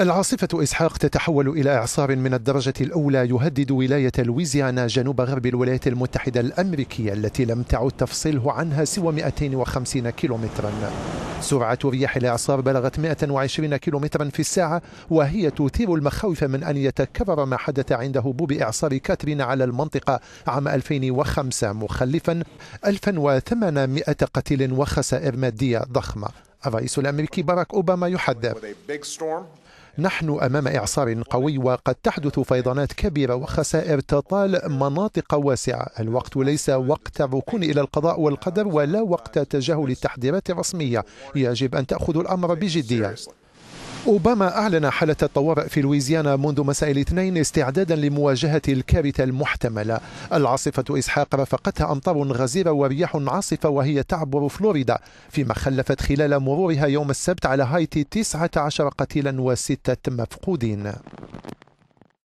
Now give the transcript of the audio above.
العاصفة إسحاق تتحول إلى إعصار من الدرجة الأولى يهدد ولاية لويزيانا جنوب غرب الولايات المتحدة الأمريكية التي لم تعد تفصله عنها سوى 250 كيلومترا سرعة رياح الإعصار بلغت 120 كيلومترا في الساعة وهي تثير المخاوف من أن يتكرر ما حدث عند هبوب إعصار كاترين على المنطقة عام 2005 مخلفا 1800 قتيل وخسائر مادية ضخمة الرئيس الأمريكي باراك أوباما يحذر نحن أمام إعصار قوي وقد تحدث فيضانات كبيرة وخسائر تطال مناطق واسعة الوقت ليس وقت الركون إلى القضاء والقدر ولا وقت تجاهل التحذيرات الرسمية يجب أن تأخذوا الأمر بجدية أوباما أعلن حالة الطوارئ في لويزيانا منذ مساء الاثنين استعدادا لمواجهة الكارثة المحتملة العاصفة إسحاق رافقتها أمطار غزيرة ورياح عاصفة وهي تعبر فلوريدا فيما خلفت خلال مرورها يوم السبت على هايتي 19 قتيلا وستة مفقودين